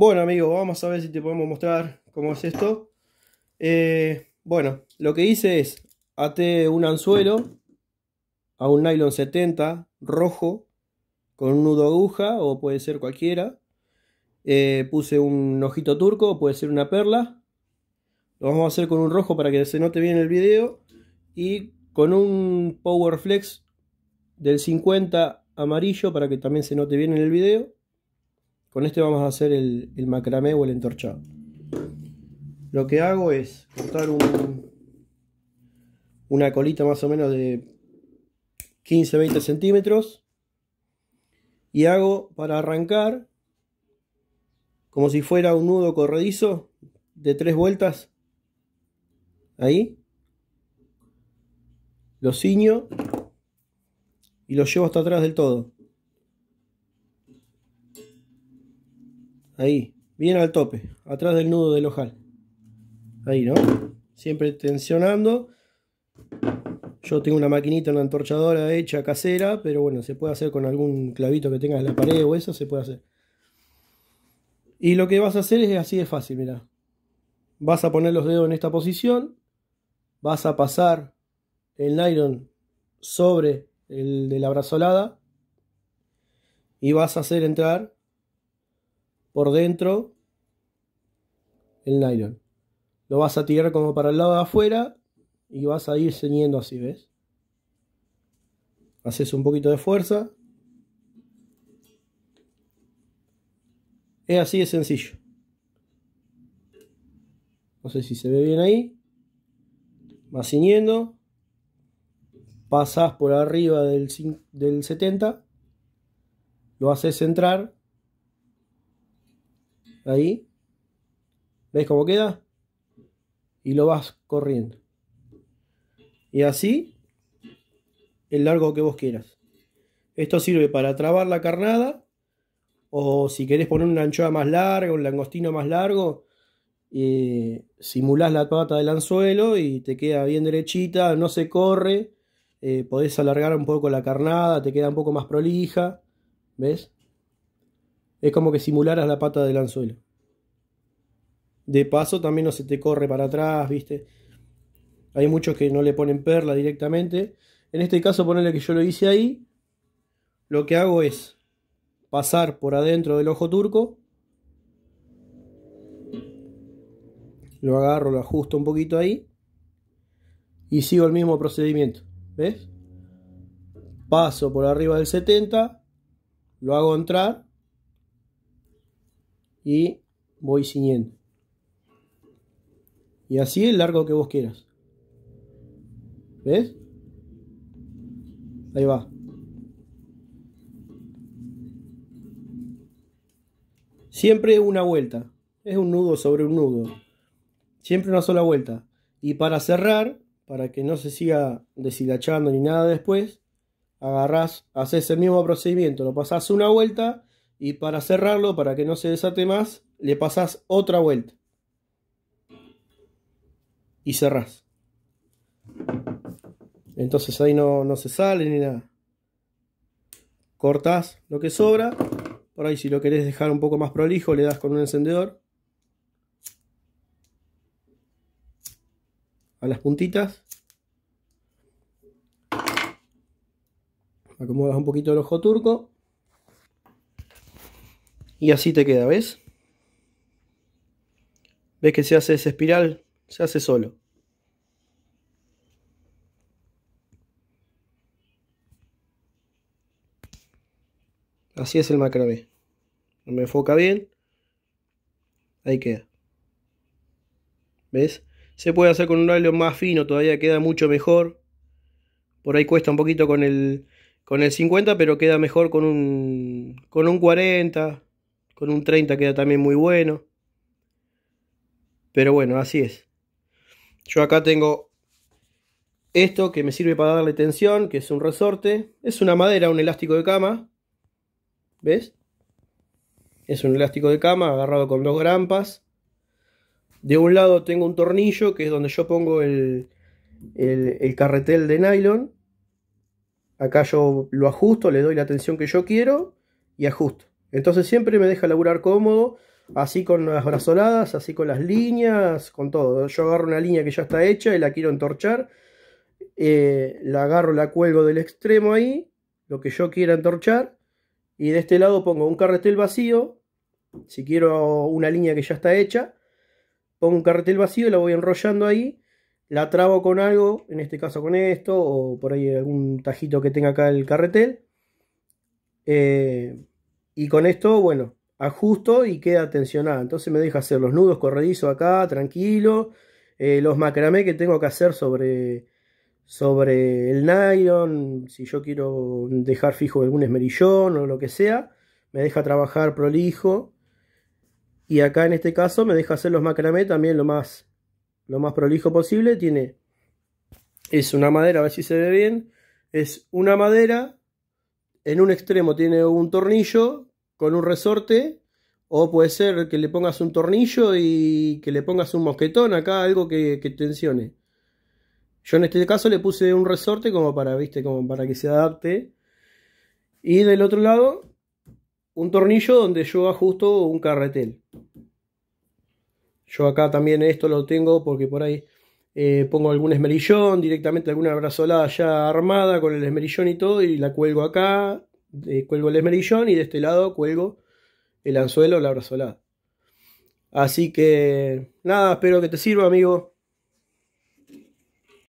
Bueno, amigo, vamos a ver si te podemos mostrar cómo es esto. Eh, bueno, lo que hice es até un anzuelo a un nylon 70 rojo con un nudo aguja o puede ser cualquiera. Eh, puse un ojito turco, puede ser una perla. Lo vamos a hacer con un rojo para que se note bien el video. Y con un Power Flex del 50 amarillo para que también se note bien en el video con este vamos a hacer el, el macramé o el entorchado. Lo que hago es cortar una colita más o menos de 15-20 centímetros y hago para arrancar como si fuera un nudo corredizo de tres vueltas ahí lo ciño y lo llevo hasta atrás del todo Ahí, bien al tope, atrás del nudo del ojal. Ahí, ¿no? Siempre tensionando. Yo tengo una maquinita, una antorchadora hecha casera, pero bueno, se puede hacer con algún clavito que tengas en la pared o eso, se puede hacer. Y lo que vas a hacer es así de fácil, mira. Vas a poner los dedos en esta posición, vas a pasar el nylon sobre el de la brazolada y vas a hacer entrar por dentro el nylon. Lo vas a tirar como para el lado de afuera y vas a ir ceñiendo así, ¿ves? Haces un poquito de fuerza. Es así de sencillo. No sé si se ve bien ahí. Vas ceñiendo Pasás por arriba del, del 70. Lo haces entrar Ahí. ves cómo queda? Y lo vas corriendo. Y así, el largo que vos quieras. Esto sirve para trabar la carnada. O si querés poner una anchoa más larga, un langostino más largo, simulás la pata del anzuelo y te queda bien derechita, no se corre. Eh, podés alargar un poco la carnada, te queda un poco más prolija. ¿Ves? Es como que simularas la pata del anzuelo. De paso también no se te corre para atrás, ¿viste? Hay muchos que no le ponen perla directamente. En este caso, ponerle que yo lo hice ahí. Lo que hago es pasar por adentro del ojo turco. Lo agarro, lo ajusto un poquito ahí. Y sigo el mismo procedimiento. ¿Ves? Paso por arriba del 70. Lo hago entrar y voy ciñendo. Y así el largo que vos quieras. ¿Ves? Ahí va. Siempre una vuelta. Es un nudo sobre un nudo. Siempre una sola vuelta. Y para cerrar, para que no se siga deshilachando ni nada después, agarras haces el mismo procedimiento, lo pasas una vuelta y para cerrarlo, para que no se desate más, le pasás otra vuelta. Y cerrás. Entonces ahí no, no se sale ni nada. Cortás lo que sobra. Por ahí si lo querés dejar un poco más prolijo, le das con un encendedor. A las puntitas. Acomodas un poquito el ojo turco. Y así te queda, ¿ves? ¿Ves que se hace esa espiral? Se hace solo. Así es el macramé. No me enfoca bien. Ahí queda. ¿Ves? Se puede hacer con un hilo más fino, todavía queda mucho mejor. Por ahí cuesta un poquito con el, con el 50, pero queda mejor con un, con un 40. Con un 30 queda también muy bueno. Pero bueno, así es. Yo acá tengo esto que me sirve para darle tensión, que es un resorte. Es una madera, un elástico de cama. ¿Ves? Es un elástico de cama agarrado con dos grampas. De un lado tengo un tornillo, que es donde yo pongo el, carretel de nylon. Acá yo lo ajusto, le doy la tensión que yo quiero y ajusto. Entonces siempre me deja laburar cómodo, así con las brazoladas, así con las líneas, con todo. Yo agarro una línea que ya está hecha y la quiero entorchar. Eh, la agarro, la cuelgo del extremo ahí, lo que yo quiera entorchar. Y de este lado pongo un carretel vacío, si quiero una línea que ya está hecha. Pongo un carretel vacío, la voy enrollando ahí. La trabo con algo, en este caso con esto, o por ahí algún tajito que tenga acá el carretel. Eh, y con esto, bueno, ajusto y queda tensionada. Entonces me deja hacer los nudos corredizos acá, tranquilo. Eh, los macramé que tengo que hacer sobre, sobre el nylon, si yo quiero dejar fijo algún esmerillón o lo que sea, me deja trabajar prolijo. Y acá en este caso me deja hacer los macramé también lo más, lo más prolijo posible. Tiene, es una madera, a ver si se ve bien, es una madera, en un extremo tiene un tornillo con un resorte o puede ser que le pongas un tornillo y que le pongas un mosquetón acá, algo que, que, tensione. Yo en este caso le puse un resorte como para, viste, como para que se adapte. Y del otro lado, un tornillo donde yo ajusto un carretel. Yo acá también esto lo tengo porque por ahí eh, pongo algún esmerillón, directamente alguna brazolada ya armada con el esmerillón y todo y la cuelgo acá eh, cuelgo el esmerillón y de este lado cuelgo el anzuelo o la brazolada. Así que nada, espero que te sirva, amigo.